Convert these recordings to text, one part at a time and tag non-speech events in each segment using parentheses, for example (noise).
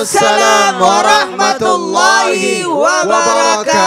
والسلام ورحمة الله وبركاته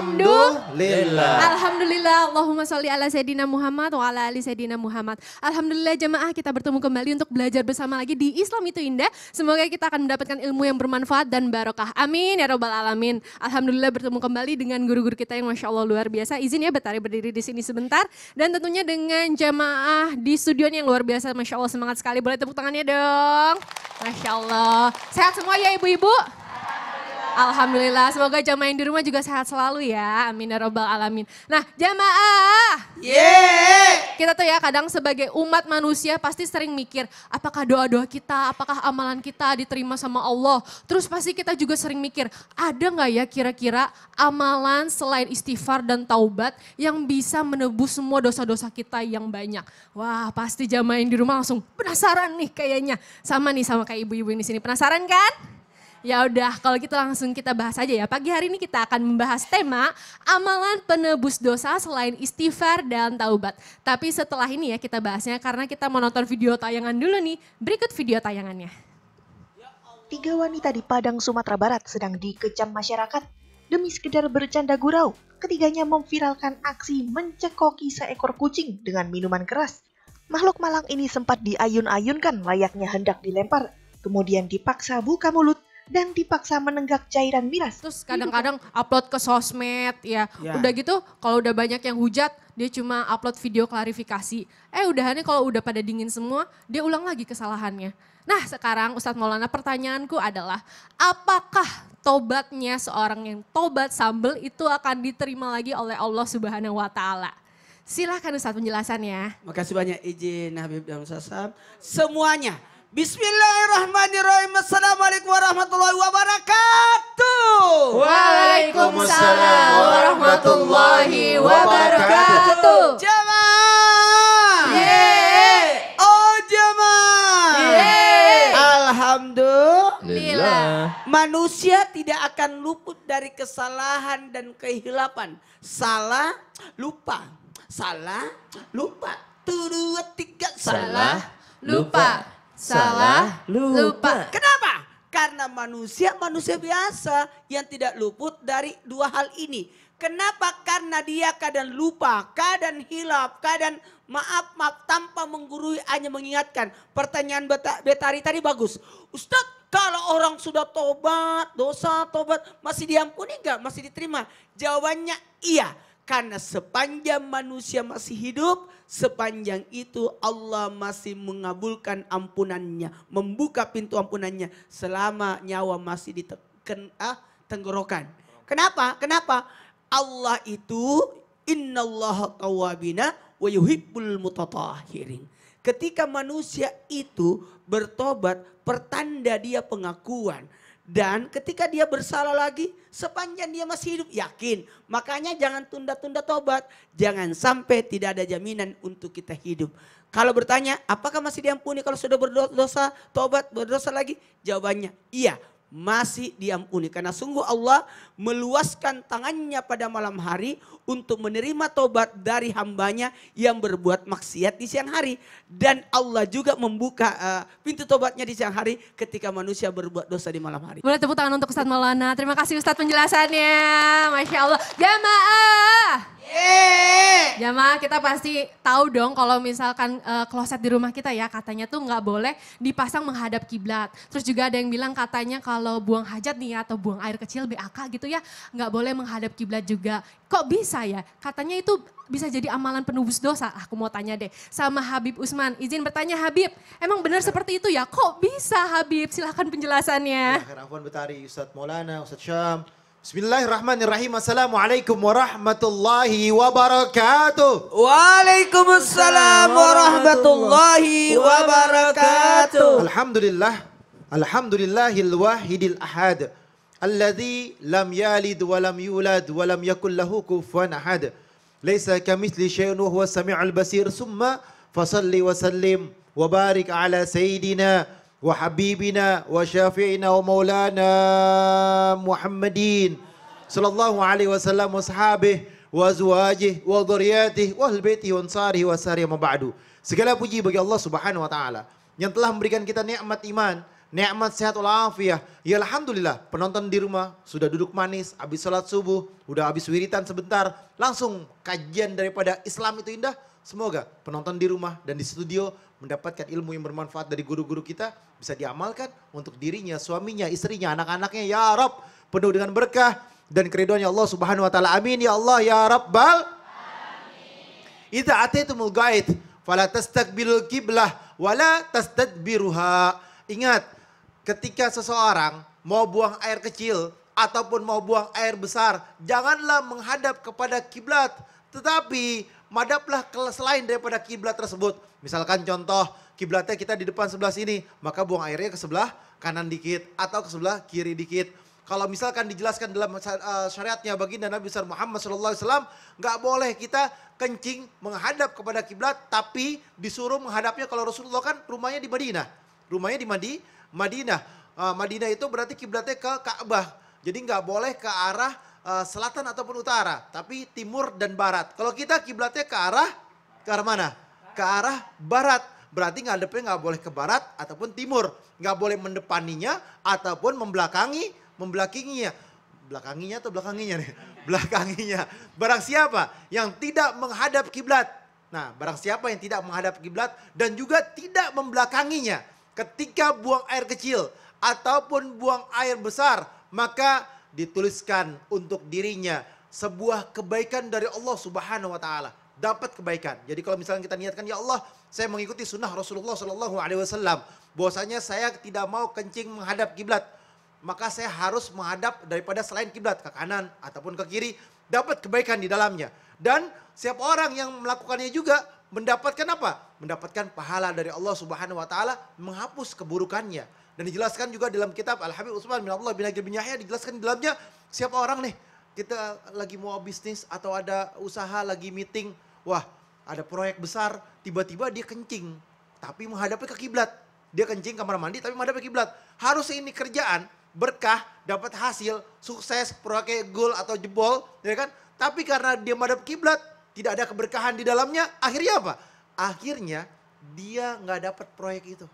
Alhamdulillah. Alhamdulillah. Allahumma sholli ala Sayyidina Muhammad wa ala ali Sayyidina Muhammad. Alhamdulillah jemaah kita bertemu kembali untuk belajar bersama lagi di Islam itu indah. Semoga kita akan mendapatkan ilmu yang bermanfaat dan barokah. Amin ya robbal alamin. Alhamdulillah bertemu kembali dengan guru-guru kita yang masya Allah luar biasa. Izin ya Betari berdiri di sini sebentar dan tentunya dengan jemaah di studio yang luar biasa. Masya Allah semangat sekali. Boleh tepuk tangannya dong. Masya Allah. Sehat semua ya ibu-ibu. Alhamdulillah, semoga jamaah yang di rumah juga sehat selalu ya. Amin ya robbal alamin. Nah, jamaah. Yeah. Kita tuh ya kadang sebagai umat manusia pasti sering mikir, apakah doa-doa kita, apakah amalan kita diterima sama Allah. Terus pasti kita juga sering mikir, ada nggak ya kira-kira amalan selain istighfar dan taubat yang bisa menebus semua dosa-dosa kita yang banyak. Wah, pasti jamaah yang di rumah langsung penasaran nih kayaknya. Sama nih sama kayak ibu-ibu ini sini. Penasaran kan? Ya udah, kalau gitu langsung kita bahas aja ya. Pagi hari ini kita akan membahas tema amalan penebus dosa selain istighfar dan taubat. Tapi setelah ini ya kita bahasnya karena kita mau nonton video tayangan dulu nih. Berikut video tayangannya. Tiga wanita di Padang, Sumatera Barat sedang dikecam masyarakat demi sekedar bercanda gurau. Ketiganya memviralkan aksi mencekoki seekor kucing dengan minuman keras. Makhluk malang ini sempat diayun-ayunkan layaknya hendak dilempar, kemudian dipaksa buka mulut dan dipaksa menenggak cairan miras. Terus kadang-kadang upload ke sosmed ya. ya. Udah gitu kalau udah banyak yang hujat dia cuma upload video klarifikasi. Eh udahannya kalau udah pada dingin semua dia ulang lagi kesalahannya. Nah sekarang Ustadz Maulana pertanyaanku adalah apakah tobatnya seorang yang tobat sambel itu akan diterima lagi oleh Allah Subhanahu wa taala? Silahkan Ustadz penjelasannya. Makasih banyak izin Habib dan Ustadz Sam. Semuanya. Bismillahirrahmanirrahim warahmatullahi wabarakatuh. Waalaikumsalam warahmatullahi wabarakatuh. Jemaah. Yeah. Oh jemaah. Yeah. Alhamdulillah. Manusia tidak akan luput dari kesalahan dan kehilapan. Salah, lupa. Salah, lupa. Turut tiga Salah, lupa. Salah, lupa. Kenapa? Karena manusia, manusia biasa yang tidak luput dari dua hal ini. Kenapa? Karena dia kadang lupa, kadang hilap, kadang maaf, maaf tanpa menggurui hanya mengingatkan. Pertanyaan Betari tadi bagus. Ustadz kalau orang sudah tobat, dosa tobat masih diampuni enggak? Masih diterima? Jawabannya iya. Karena sepanjang manusia masih hidup, sepanjang itu Allah masih mengabulkan ampunannya, membuka pintu ampunannya selama nyawa masih di ah, tenggorokan. Kenapa? Kenapa? Allah itu innallaha tawwabina wa yuhibbul mutatahirin. Ketika manusia itu bertobat, pertanda dia pengakuan dan ketika dia bersalah lagi, sepanjang dia masih hidup, yakin. Makanya jangan tunda-tunda tobat. Jangan sampai tidak ada jaminan untuk kita hidup. Kalau bertanya, apakah masih diampuni kalau sudah berdosa, tobat, berdosa lagi? Jawabannya, iya masih diampuni Karena sungguh Allah meluaskan tangannya pada malam hari untuk menerima tobat dari hambanya yang berbuat maksiat di siang hari. Dan Allah juga membuka uh, pintu tobatnya di siang hari ketika manusia berbuat dosa di malam hari. Boleh tepuk tangan untuk Ustadz Maulana. Terima kasih Ustadz penjelasannya. Masya Allah. Jamaah. Ya Jamaah kita pasti tahu dong kalau misalkan uh, kloset di rumah kita ya katanya tuh nggak boleh dipasang menghadap kiblat. Terus juga ada yang bilang katanya kalau buang hajat nih ya, atau buang air kecil BAK gitu ya nggak boleh menghadap kiblat juga. Kok bisa ya? Katanya itu bisa jadi amalan penubus dosa. Ah, aku mau tanya deh sama Habib Usman. Izin bertanya Habib, emang benar ya. seperti itu ya? Kok bisa Habib? Silahkan penjelasannya. Ya, Ustadz Maulana, Ustadz Syam, بسم الله الرحمن الرحيم السلام عليكم ورحمة الله وبركاته وعليكم السلام ورحمة الله وبركاته الحمد لله الحمد لله الواحد الأحد الذي لم يلد ولم يولد ولم يكن له كفوا أحد ليس كمثل شيء وهو السميع البصير ثم فصلي وسلم وبارك على سيدنا وحبيبنا وشافعنا ومولانا محمدين صلى الله عليه وسلم وصحابه وازواجه وذرياته واهل بيته وانصاره وساره ما بعد segala puji bagi Allah Subhanahu wa taala yang telah memberikan kita nikmat iman nikmat sehat walafiat ya alhamdulillah penonton di rumah sudah duduk manis habis salat subuh udah habis wiritan sebentar langsung kajian daripada Islam itu indah Semoga penonton di rumah dan di studio mendapatkan ilmu yang bermanfaat dari guru-guru kita bisa diamalkan untuk dirinya, suaminya, istrinya, anak-anaknya. Ya Rob, penuh dengan berkah dan keriduannya Allah Subhanahu wa taala. Amin ya Allah ya Rabbal Amin. Idza ataitumul ghaid fala kiblah, kiblah wala tastadbiruha. Ingat, ketika seseorang mau buang air kecil ataupun mau buang air besar, janganlah menghadap kepada kiblat, tetapi madaplah ke lain daripada kiblat tersebut. Misalkan contoh kiblatnya kita di depan sebelah sini, maka buang airnya ke sebelah kanan dikit atau ke sebelah kiri dikit. Kalau misalkan dijelaskan dalam eh, syariatnya baginda Nabi besar Muhammad Shallallahu Alaihi Wasallam, nggak boleh kita kencing menghadap kepada kiblat, tapi disuruh menghadapnya kalau Rasulullah kan rumahnya di Madinah, rumahnya di Madi, Madinah. Eh, Madinah itu berarti kiblatnya ke Ka'bah. Jadi nggak boleh ke arah eh, selatan ataupun utara, tapi timur dan barat. Kalau kita kiblatnya ke arah ke arah mana? Ke arah barat berarti ngadepnya nggak boleh ke barat ataupun timur. Nggak boleh mendepaninya ataupun membelakangi, membelakanginya. Belakanginya atau belakanginya nih? (laughs) Belakanginya. Barang siapa yang tidak menghadap kiblat. Nah, barang siapa yang tidak menghadap kiblat dan juga tidak membelakanginya ketika buang air kecil ataupun buang air besar, maka dituliskan untuk dirinya sebuah kebaikan dari Allah Subhanahu wa taala. Dapat kebaikan. Jadi kalau misalnya kita niatkan ya Allah, saya mengikuti sunnah Rasulullah Shallallahu Alaihi Wasallam. Bahwasanya saya tidak mau kencing menghadap kiblat, maka saya harus menghadap daripada selain kiblat ke kanan ataupun ke kiri dapat kebaikan di dalamnya. Dan siapa orang yang melakukannya juga mendapatkan apa? Mendapatkan pahala dari Allah Subhanahu wa taala menghapus keburukannya. Dan dijelaskan juga dalam kitab Al Habib Utsman bin Abdullah bin Agil bin Yahya dijelaskan di dalamnya siapa orang nih kita lagi mau bisnis atau ada usaha lagi meeting, wah ada proyek besar, tiba-tiba dia kencing, tapi menghadapi ke kiblat. Dia kencing kamar mandi tapi menghadapi kiblat. Harus ini kerjaan berkah, dapat hasil, sukses, proyek goal atau jebol, ya kan? Tapi karena dia menghadap kiblat, tidak ada keberkahan di dalamnya, akhirnya apa? Akhirnya dia nggak dapat proyek itu.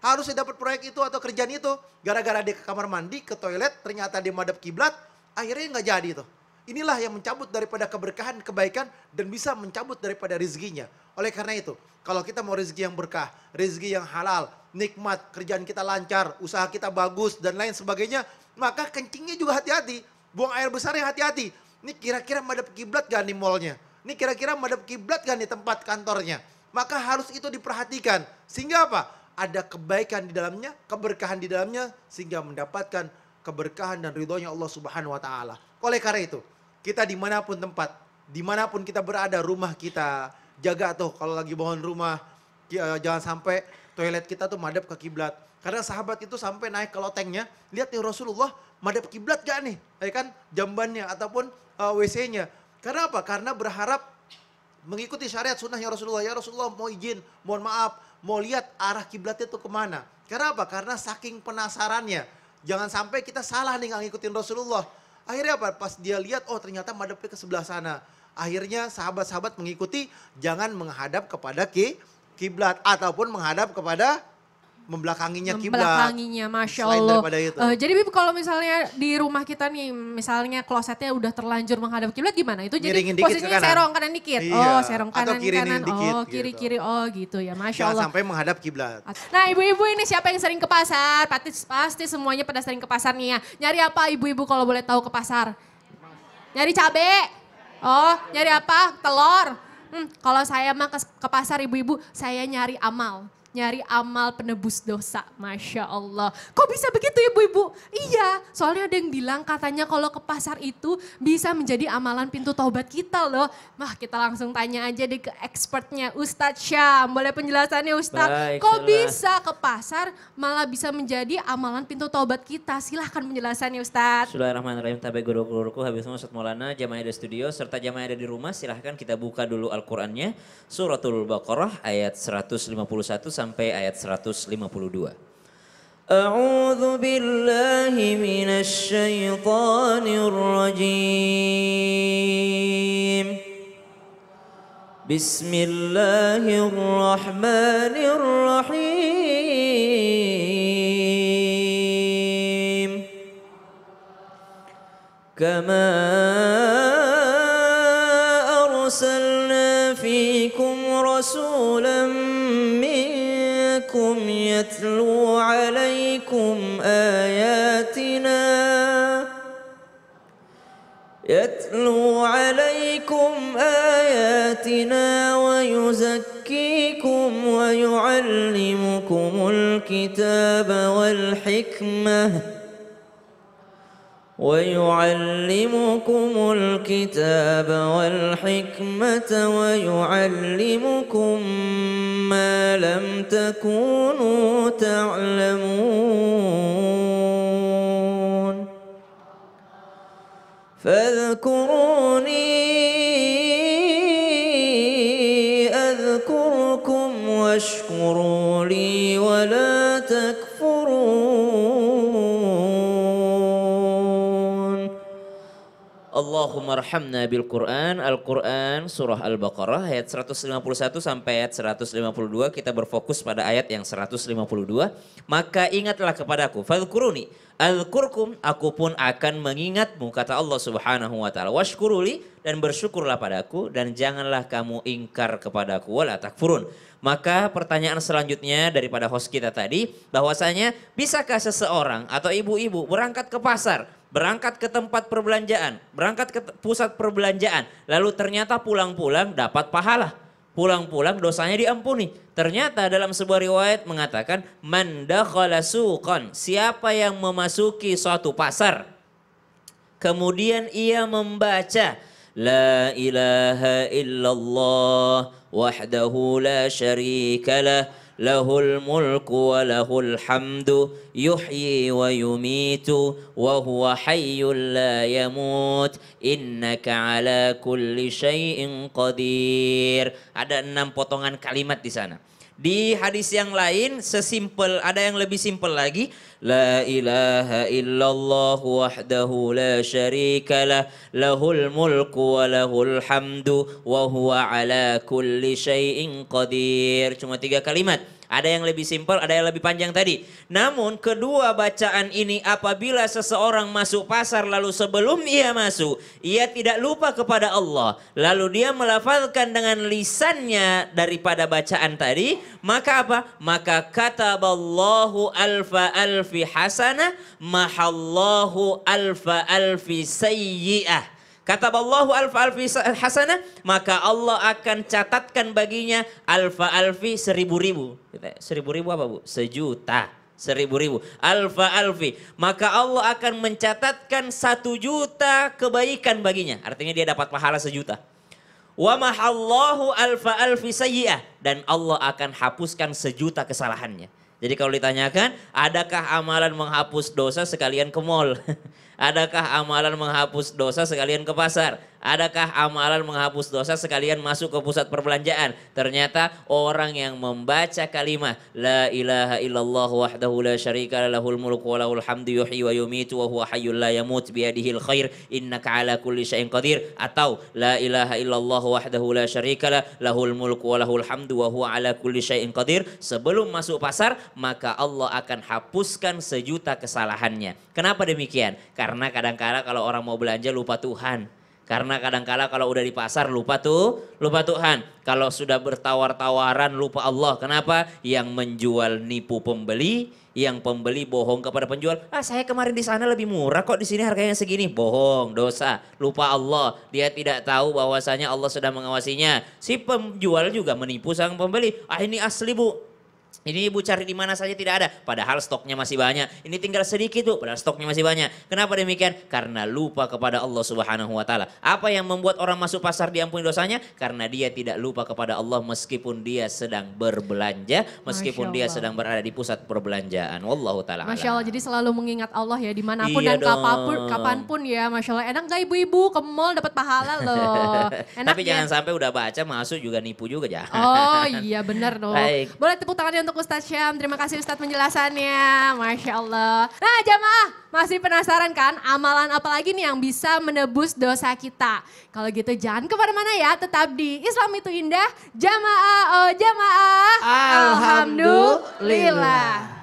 Harusnya dapat proyek itu atau kerjaan itu, gara-gara dia ke kamar mandi, ke toilet, ternyata dia menghadap kiblat, akhirnya nggak jadi tuh. Inilah yang mencabut daripada keberkahan, kebaikan, dan bisa mencabut daripada rezekinya. Oleh karena itu, kalau kita mau rezeki yang berkah, rezeki yang halal, nikmat, kerjaan kita lancar, usaha kita bagus, dan lain sebagainya, maka kencingnya juga hati-hati. Buang air besarnya hati-hati. Ini kira-kira madep kiblat gak nih mallnya? Ini kira-kira madep kiblat gak nih tempat kantornya? Maka harus itu diperhatikan. Sehingga apa? Ada kebaikan di dalamnya, keberkahan di dalamnya, sehingga mendapatkan keberkahan dan ridhonya Allah Subhanahu wa taala. Oleh karena itu, kita dimanapun tempat, dimanapun kita berada, rumah kita, jaga tuh kalau lagi bangun rumah, eh, jangan sampai toilet kita tuh madep ke kiblat. Karena sahabat itu sampai naik ke lotengnya, lihat nih Rasulullah madep kiblat gak nih? Ya kan jambannya ataupun uh, eh, WC-nya. Karena apa? Karena berharap mengikuti syariat sunnahnya Rasulullah. Ya Rasulullah mau izin, mohon maaf, mau lihat arah kiblatnya itu kemana. Karena apa? Karena saking penasarannya. Jangan sampai kita salah nih ngikutin Rasulullah. Akhirnya apa? Pas dia lihat, oh ternyata madepnya ke sebelah sana. Akhirnya sahabat-sahabat mengikuti, jangan menghadap kepada ki, kiblat ataupun menghadap kepada membelakanginya kiblat. Membelakanginya, masya Allah. Selain itu. Uh, jadi Bib kalau misalnya di rumah kita nih, misalnya klosetnya udah terlanjur menghadap kiblat gimana? Itu jadi Miringin posisinya dikit serong kanan dikit. Iya. Oh serong kanan Atau kiri kanan. Dikit, oh kiri gitu. kiri oh gitu ya, masya Jangan Allah. sampai menghadap kiblat. Nah ibu-ibu ini siapa yang sering ke pasar? Pasti pasti semuanya pada sering ke pasar nih ya. Nyari apa ibu-ibu kalau boleh tahu ke pasar? Nyari cabe? Oh nyari apa? Telur? Hmm, kalau saya mah ke, ke pasar ibu-ibu, saya nyari amal nyari amal penebus dosa. Masya Allah. Kok bisa begitu ibu-ibu? Ya, Soalnya ada yang bilang katanya kalau ke pasar itu bisa menjadi amalan pintu taubat kita loh. Mah kita langsung tanya aja deh ke expertnya Ustadz Syam. Boleh penjelasannya Ustadz? Baik, Kok bisa ke pasar malah bisa menjadi amalan pintu taubat kita? Silahkan penjelasannya Ustadz. Bismillahirrahmanirrahim. Tabe guru-guruku habis Ustadz Maulana, jamaah ada studio serta jamaah ada di rumah. Silahkan kita buka dulu Al-Qurannya. Suratul Baqarah ayat 151 sampai ayat 152. أعوذ بالله من الشيطان الرجيم بسم الله الرحمن الرحيم كما أرسلنا فيكم رسولا ربكم يتلو عليكم آياتنا يتلو عليكم آياتنا ويزكيكم ويعلمكم الكتاب والحكمة ويعلمكم الكتاب والحكمة ويعلمكم ما لم تكونوا تعلمون فاذكرون Allahumma rahamna bil Quran, Al Quran surah Al Baqarah ayat 151 sampai ayat 152 kita berfokus pada ayat yang 152. Maka ingatlah kepadaku, fadkuruni Al-Qurkum, aku pun akan mengingatmu, kata Allah subhanahu wa ta'ala. Washkuruli, dan bersyukurlah padaku, dan janganlah kamu ingkar kepadaku, wala takfurun. Maka pertanyaan selanjutnya daripada host kita tadi, bahwasanya bisakah seseorang atau ibu-ibu berangkat ke pasar, berangkat ke tempat perbelanjaan, berangkat ke pusat perbelanjaan, lalu ternyata pulang-pulang dapat pahala pulang-pulang dosanya diampuni. Ternyata dalam sebuah riwayat mengatakan mandakhala suqan, siapa yang memasuki suatu pasar kemudian ia membaca La ilaha illallah wahdahu la syarikalah lahul mulku wa lahul hamdu yuhyi wa yumitu wa huwa hayyul la yamut innaka ala kulli syai'in qadir ada enam potongan kalimat di sana di hadis yang lain sesimpel ada yang lebih simpel lagi la ilaha illallah wahdahu la lah lahul mulku wa lahul hamdu wa huwa ala kulli syai'in qadir cuma tiga kalimat ada yang lebih simpel, ada yang lebih panjang tadi. Namun kedua bacaan ini apabila seseorang masuk pasar lalu sebelum ia masuk, ia tidak lupa kepada Allah. Lalu dia melafalkan dengan lisannya daripada bacaan tadi, maka apa? Maka kataballahu alfa alfi hasanah, mahallahu alfa alfi sayyi'ah Kata Allahu alfa alfi hasanah, maka Allah akan catatkan baginya alfa alfi seribu ribu. Seribu ribu apa bu? Sejuta. Seribu ribu. Alfa alfi. Maka Allah akan mencatatkan satu juta kebaikan baginya. Artinya dia dapat pahala sejuta. Wa mahallahu alfa alfi sayyi'ah. Dan Allah akan hapuskan sejuta kesalahannya. Jadi kalau ditanyakan, adakah amalan menghapus dosa sekalian ke mall? (laughs) Adakah amalan menghapus dosa sekalian ke pasar? Adakah amalan menghapus dosa sekalian masuk ke pusat perbelanjaan? Ternyata orang yang membaca kalimat La ilaha illallah wahdahu la syarika lahul mulku wa lahul hamdu yuhi wa yumitu wa huwa hayyul la yamut biadihil khair innaka ala kulli syai'in qadir atau La ilaha illallah wahdahu la syarika lahul mulku wa lahul hamdu wa huwa ala kulli syai'in qadir sebelum masuk pasar maka Allah akan hapuskan sejuta kesalahannya. Kenapa demikian? Karena karena kadang-kala kalau orang mau belanja lupa Tuhan. Karena kadang-kala kalau udah di pasar lupa tuh, lupa Tuhan. Kalau sudah bertawar-tawaran lupa Allah. Kenapa? Yang menjual nipu pembeli, yang pembeli bohong kepada penjual. Ah saya kemarin di sana lebih murah kok di sini harganya segini. Bohong, dosa, lupa Allah. Dia tidak tahu bahwasanya Allah sedang mengawasinya. Si penjual juga menipu sang pembeli. Ah ini asli bu, ini ibu cari di mana saja tidak ada, padahal stoknya masih banyak. Ini tinggal sedikit tuh, padahal stoknya masih banyak. Kenapa demikian? Karena lupa kepada Allah Subhanahu wa taala. Apa yang membuat orang masuk pasar diampuni dosanya? Karena dia tidak lupa kepada Allah meskipun dia sedang berbelanja, meskipun dia sedang berada di pusat perbelanjaan. Wallahu taala. Masya Allah, jadi selalu mengingat Allah ya dimanapun iya dan kapanpun, ya. Masya Allah, enak gak ibu-ibu ke mall dapat pahala loh. Enak (laughs) Tapi ya? jangan sampai udah baca masuk juga nipu juga ya. Oh (laughs) iya benar dong. Baik. Boleh tepuk tangan ya untuk untuk Ustadz Syam. Terima kasih Ustadz penjelasannya. Masya Allah. Nah jamaah, masih penasaran kan amalan apa lagi nih yang bisa menebus dosa kita? Kalau gitu jangan kemana-mana ya, tetap di Islam itu indah. Jamaah, oh jamaah. Alhamdulillah. Alhamdulillah.